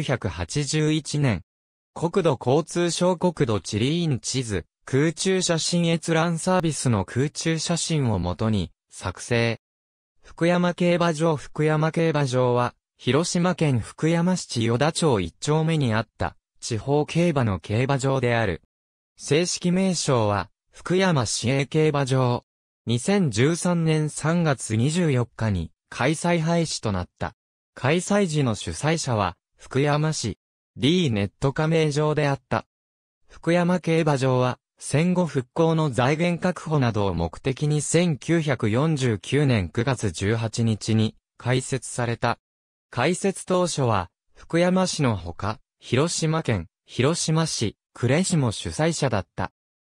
1981年、国土交通省国土地理院地図、空中写真閲覧サービスの空中写真をもとに、作成。福山競馬場福山競馬場は、広島県福山市千代田町一丁目にあった、地方競馬の競馬場である。正式名称は、福山市営競馬場。2013年3月24日に、開催廃止となった。開催時の主催者は、福山市、D ネット加盟場であった。福山競馬場は、戦後復興の財源確保などを目的に1949年9月18日に開設された。開設当初は、福山市のほか、広島県、広島市、呉市も主催者だった。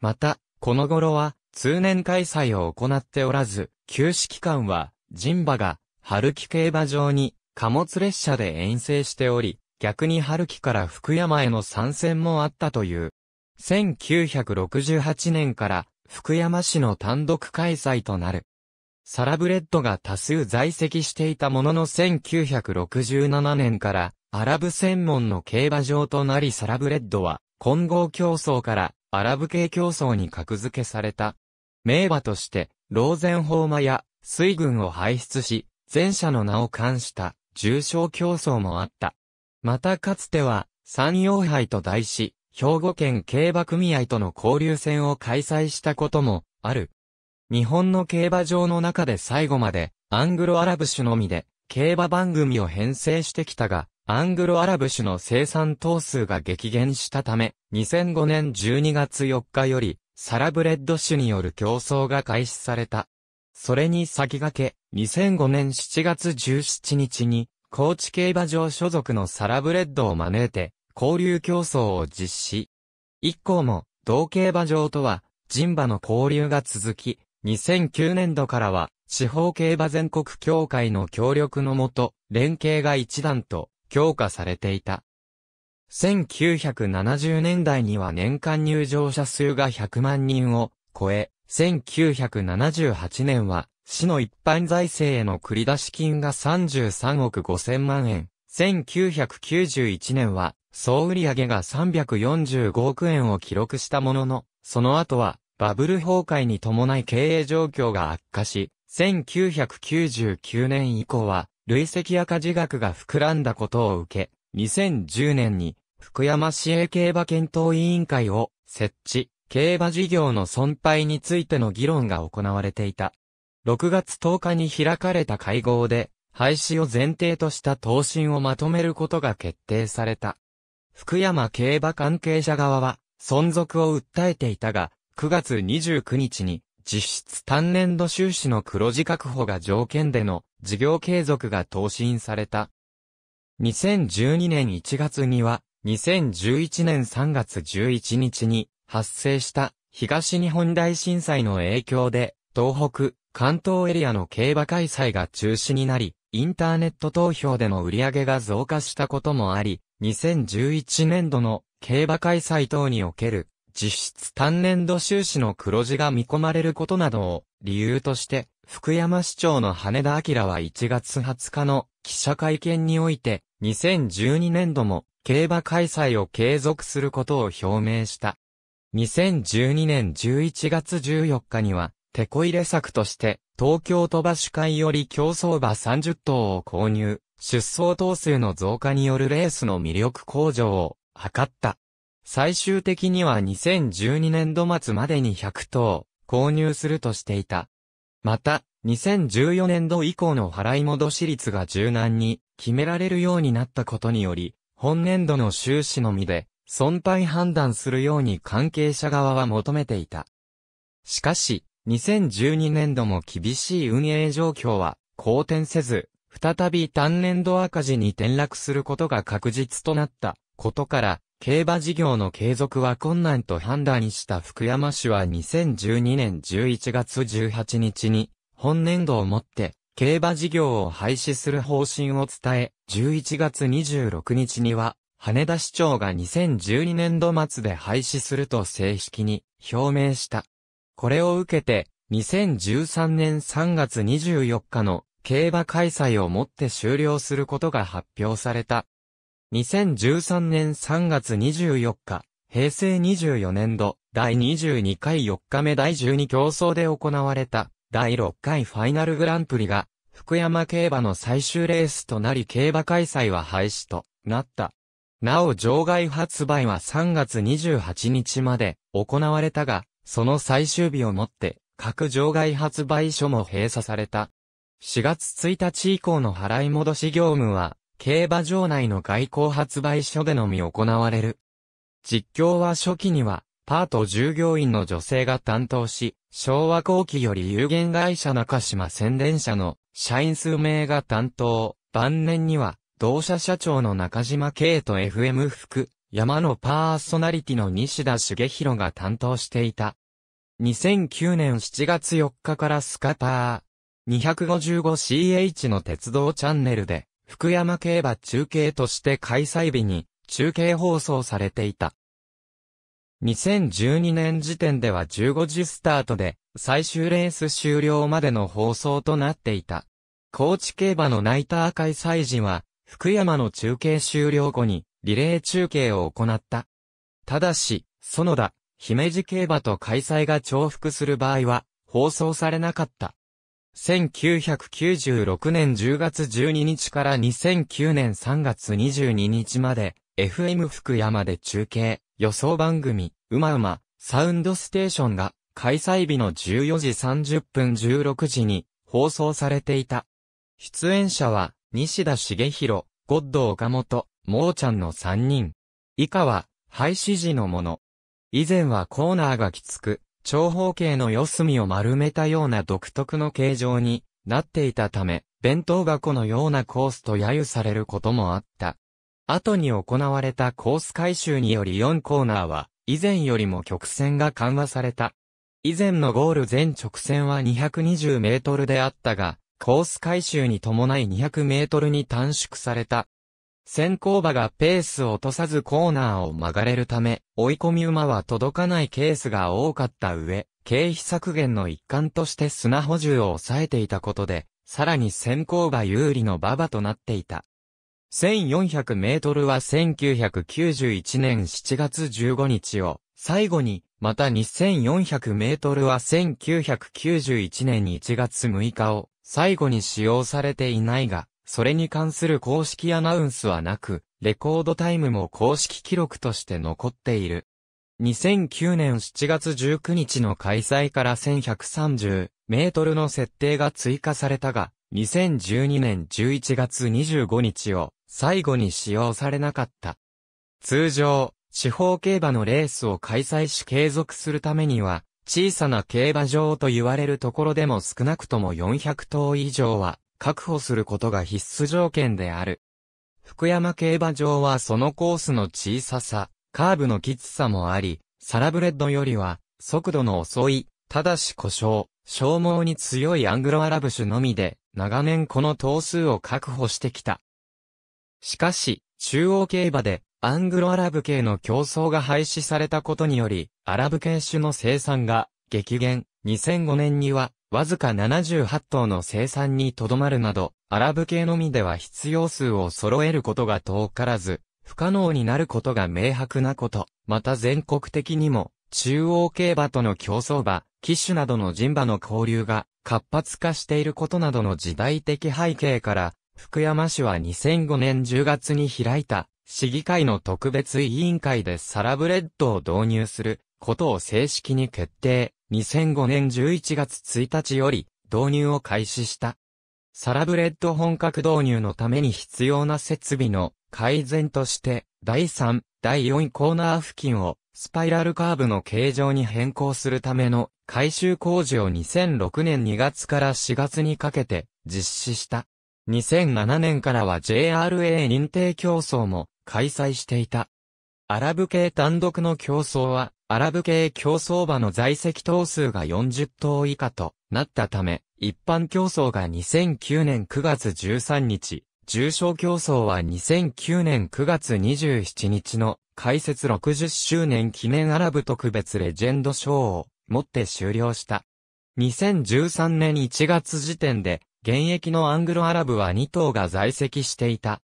また、この頃は、通年開催を行っておらず、休止期間は、神馬が、春木競馬場に貨物列車で遠征しており、逆に春樹から福山への参戦もあったという。1968年から福山市の単独開催となる。サラブレッドが多数在籍していたものの1967年からアラブ専門の競馬場となりサラブレッドは混合競争からアラブ系競争に格付けされた。名馬としてローゼンホーマや水軍を輩出し、前者の名を冠した。重賞競争もあった。またかつては、山陽杯と題し、兵庫県競馬組合との交流戦を開催したことも、ある。日本の競馬場の中で最後まで、アングロアラブ種のみで、競馬番組を編成してきたが、アングロアラブ種の生産頭数が激減したため、2005年12月4日より、サラブレッド種による競争が開始された。それに先駆け、2005年7月17日に、高知競馬場所属のサラブレッドを招いて、交流競争を実施。以降も、同競馬場とは、人馬の交流が続き、2009年度からは、地方競馬全国協会の協力のもと、連携が一段と強化されていた。1970年代には年間入場者数が100万人を超え、1978年は、市の一般財政への繰り出し金が33億5千万円。1991年は、総売上が345億円を記録したものの、その後は、バブル崩壊に伴い経営状況が悪化し、1999年以降は、累積赤字額が膨らんだことを受け、2010年に、福山市営競馬検討委員会を設置。競馬事業の損廃についての議論が行われていた。6月10日に開かれた会合で、廃止を前提とした答申をまとめることが決定された。福山競馬関係者側は、存続を訴えていたが、9月29日に、実質単年度収支の黒字確保が条件での事業継続が答申された。2012年1月には、2011年3月11日に発生した東日本大震災の影響で、東北、関東エリアの競馬開催が中止になり、インターネット投票での売り上げが増加したこともあり、2011年度の競馬開催等における実質単年度収支の黒字が見込まれることなどを理由として、福山市長の羽田明は1月20日の記者会見において、2012年度も競馬開催を継続することを表明した。2012年11月14日には、テこ入れ策として、東京都馬主会より競走馬30頭を購入、出走頭数の増加によるレースの魅力向上を図った。最終的には2012年度末までに100頭購入するとしていた。また、2014年度以降の払い戻し率が柔軟に決められるようになったことにより、本年度の収支のみで損害判断するように関係者側は求めていた。しかし、2012年度も厳しい運営状況は好転せず、再び単年度赤字に転落することが確実となったことから、競馬事業の継続は困難と判断した福山市は2012年11月18日に、本年度をもって、競馬事業を廃止する方針を伝え、11月26日には、羽田市長が2012年度末で廃止すると正式に表明した。これを受けて、2013年3月24日の競馬開催をもって終了することが発表された。2013年3月24日、平成24年度、第22回4日目第12競争で行われた、第6回ファイナルグランプリが、福山競馬の最終レースとなり競馬開催は廃止となった。なお場外発売は3月28日まで行われたが、その最終日をもって、各場外発売所も閉鎖された。4月1日以降の払い戻し業務は、競馬場内の外交発売所でのみ行われる。実況は初期には、パート従業員の女性が担当し、昭和後期より有限会社中島宣伝社の社員数名が担当、晩年には同社社長の中島圭と FM 副、山のパーソナリティの西田茂弘が担当していた。2009年7月4日からスカパー 255ch の鉄道チャンネルで、福山競馬中継として開催日に中継放送されていた。2012年時点では15時スタートで、最終レース終了までの放送となっていた。高知競馬のナイター開催時は、福山の中継終了後に、リレー中継を行った。ただし、園田、姫路競馬と開催が重複する場合は、放送されなかった。1996年10月12日から2009年3月22日まで、FM 福山で中継、予想番組、うまうま、サウンドステーションが、開催日の14時30分16時に、放送されていた。出演者は、西田茂弘、ゴッド岡本、モーちゃんの3人。以下は、廃止時のもの。以前はコーナーがきつく、長方形の四隅を丸めたような独特の形状になっていたため、弁当箱のようなコースと揶揄されることもあった。後に行われたコース改修により4コーナーは、以前よりも曲線が緩和された。以前のゴール全直線は220メートルであったが、コース回収に伴い200メートルに短縮された。先行馬がペースを落とさずコーナーを曲がれるため、追い込み馬は届かないケースが多かった上、経費削減の一環として砂補充を抑えていたことで、さらに先行馬有利の馬場となっていた。1400メートルは1991年7月15日を最後に、また2400メートルは1991年1月6日を最後に使用されていないが、それに関する公式アナウンスはなく、レコードタイムも公式記録として残っている。2009年7月19日の開催から1130メートルの設定が追加されたが、2012年11月25日を最後に使用されなかった。通常、地方競馬のレースを開催し継続するためには、小さな競馬場と言われるところでも少なくとも400頭以上は確保することが必須条件である。福山競馬場はそのコースの小ささ、カーブのきつさもあり、サラブレッドよりは速度の遅い、ただし故障、消耗に強いアングロアラブ種のみで、長年この頭数を確保してきた。しかし、中央競馬でアングロアラブ系の競争が廃止されたことにより、アラブ犬種の生産が激減、2005年にはわずか78頭の生産にとどまるなど、アラブ系のみでは必要数を揃えることが遠からず、不可能になることが明白なこと、また全国的にも、中央競馬との競争馬、騎手などの人馬の交流が活発化していることなどの時代的背景から、福山市は2005年10月に開いた、市議会の特別委員会でサラブレッドを導入することを正式に決定、2005年11月1日より導入を開始した。サラブレッド本格導入のために必要な設備の改善として、第3、第4コーナー付近をスパイラルカーブの形状に変更するための改修工事を2006年2月から4月にかけて実施した。2007年からは JRA 認定競争も開催していた。アラブ系単独の競争はアラブ系競争馬の在籍頭数が40頭以下となったため、一般競争が2009年9月13日、重賞競争は2009年9月27日の開設60周年記念アラブ特別レジェンド賞をもって終了した。2013年1月時点で、現役のアングロアラブは2頭が在籍していた。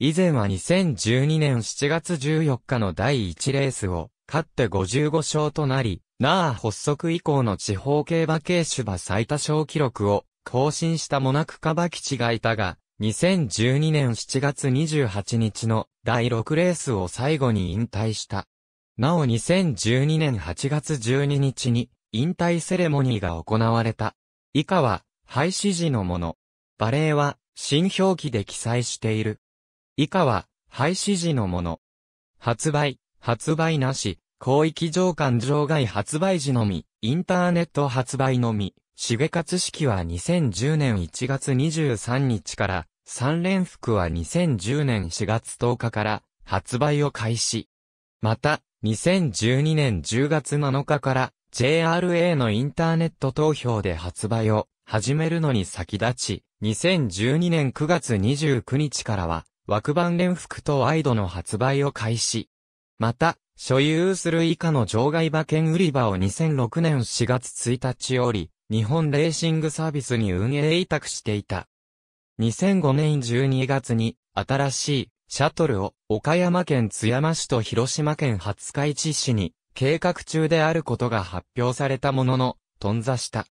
以前は2012年7月14日の第1レースを、勝って55勝となり、ナー発足以降の地方競馬系種馬最多勝記録を更新したモナクカバ吉がいたが、2012年7月28日の第6レースを最後に引退した。なお2012年8月12日に引退セレモニーが行われた。以下は廃止時のもの。バレーは新表記で記載している。以下は廃止時のもの。発売、発売なし、広域上巻場外発売時のみ、インターネット発売のみ、しかつ式は2010年1月23日から、三連服は2010年4月10日から発売を開始。また、2012年10月7日から JRA のインターネット投票で発売を始めるのに先立ち、2012年9月29日からは枠番連服とワイドの発売を開始。また、所有する以下の場外馬券売り場を2006年4月1日より、日本レーシングサービスに運営委託していた。2005年12月に、新しい、シャトルを、岡山県津山市と広島県廿日市市に、計画中であることが発表されたものの、頓挫した。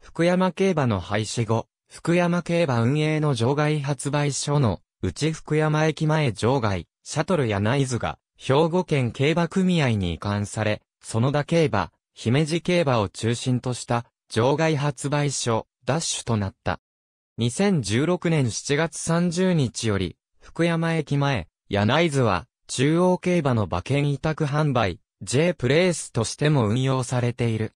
福山競馬の廃止後、福山競馬運営の場外発売所の、内福山駅前場外、シャトルやナイズが、兵庫県競馬組合に移管され、園田競馬、姫路競馬を中心とした場外発売所、ダッシュとなった。2016年7月30日より、福山駅前、柳津は、中央競馬の馬券委託販売、J プレイスとしても運用されている。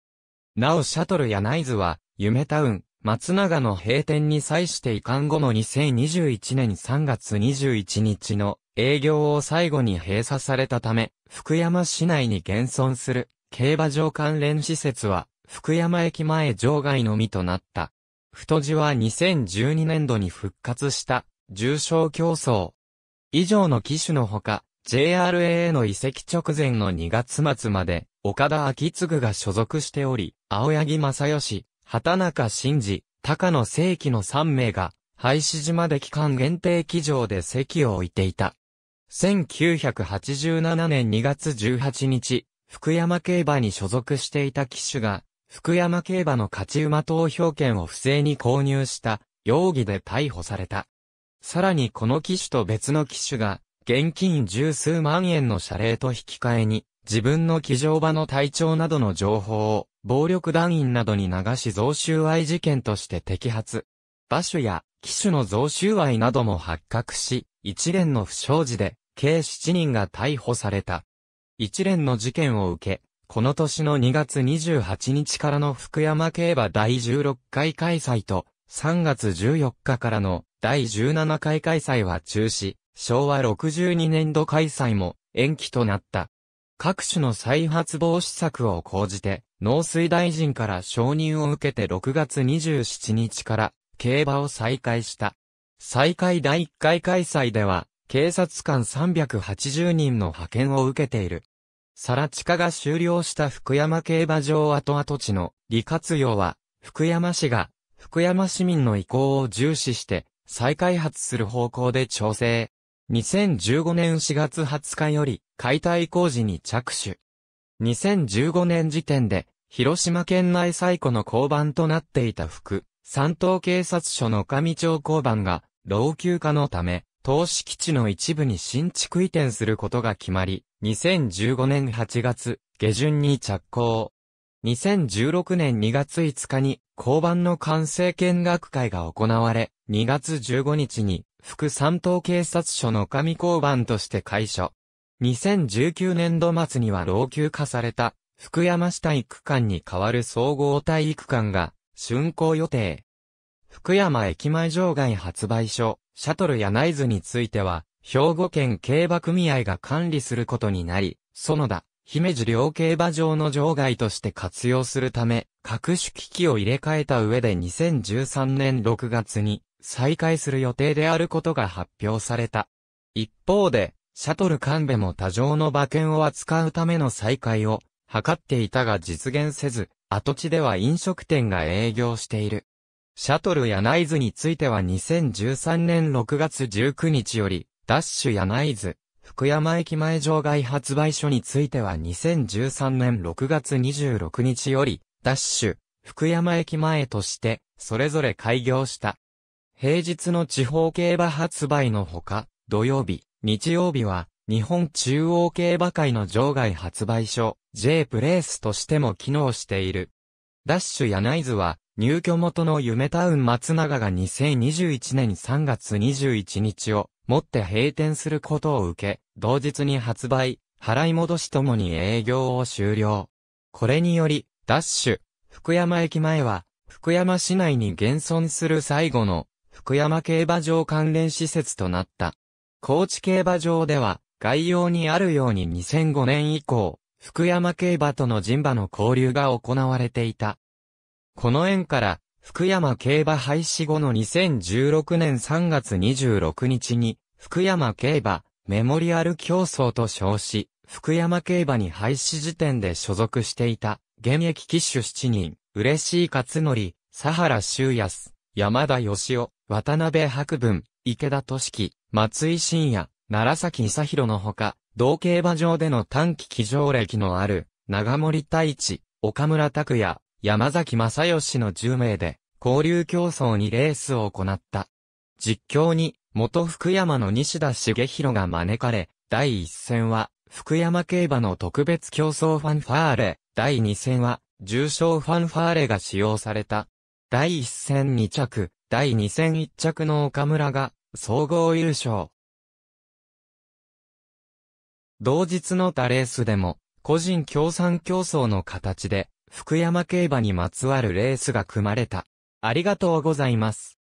なおシャトル柳津は、夢タウン、松永の閉店に際して移管後の2021年3月21日の営業を最後に閉鎖されたため、福山市内に現存する競馬場関連施設は、福山駅前場外のみとなった。太字は2012年度に復活した重症競争。以上の機種のほか、JRA への移籍直前の2月末まで、岡田昭嗣が所属しており、青柳正義、畑中真二、高野正規の3名が、廃止島で期間限定機場で席を置いていた。1987年2月18日、福山競馬に所属していた騎手が、福山競馬の勝ち馬投票権を不正に購入した容疑で逮捕された。さらにこの騎手と別の騎手が、現金十数万円の謝礼と引き換えに、自分の騎乗馬の体調などの情報を、暴力団員などに流し贈収賄事件として摘発。馬主や騎手の贈収賄なども発覚し、一連の不祥事で、計7人が逮捕された。一連の事件を受け、この年の2月28日からの福山競馬第16回開催と、3月14日からの第17回開催は中止、昭和62年度開催も延期となった。各種の再発防止策を講じて、農水大臣から承認を受けて6月27日から競馬を再開した。再開第1回開催では、警察官380人の派遣を受けている。サラ地下が終了した福山競馬場跡跡地の利活用は、福山市が福山市民の意向を重視して再開発する方向で調整。2015年4月20日より解体工事に着手。2015年時点で広島県内最古の交番となっていた福、山東警察署の上町交番が老朽化のため投資基地の一部に新築移転することが決まり、2015年8月、下旬に着工。2016年2月5日に、交番の完成見学会が行われ、2月15日に、副三島警察署の上交番として開所。2019年度末には老朽化された、福山市体育館に代わる総合体育館が、竣工予定。福山駅前場外発売所、シャトルや内図については、兵庫県競馬組合が管理することになり、園田、姫路両競馬場の場外として活用するため、各種機器を入れ替えた上で2013年6月に再開する予定であることが発表された。一方で、シャトル神戸も多乗の馬券を扱うための再開を図っていたが実現せず、跡地では飲食店が営業している。シャトルやナイズについては2013年6月19日より、ダッシュやナイズ、福山駅前場外発売所については2013年6月26日より、ダッシュ、福山駅前として、それぞれ開業した。平日の地方競馬発売のほか、土曜日、日曜日は、日本中央競馬会の場外発売所、J プレースとしても機能している。ダッシュやナイズは、入居元の夢タウン松永が2021年3月21日をもって閉店することを受け、同日に発売、払い戻しともに営業を終了。これにより、ダッシュ、福山駅前は、福山市内に現存する最後の、福山競馬場関連施設となった。高知競馬場では、概要にあるように2005年以降、福山競馬との人馬の交流が行われていた。この縁から、福山競馬廃止後の2016年3月26日に、福山競馬、メモリアル競争と称し、福山競馬に廃止時点で所属していた、現役騎手7人、嬉しい勝則、佐原修康、山田義雄、渡辺博文、池田俊樹、松井信也、奈良崎久弘のほか、同競馬場での短期騎乗歴のある、長森太一、岡村拓也、山崎正義の10名で、交流競争にレースを行った。実況に、元福山の西田茂弘が招かれ、第1戦は、福山競馬の特別競争ファンファーレ、第2戦は、重賞ファンファーレが使用された。第1戦2着、第2戦1着の岡村が、総合優勝。同日の他レースでも、個人協賛競争の形で、福山競馬にまつわるレースが組まれた。ありがとうございます。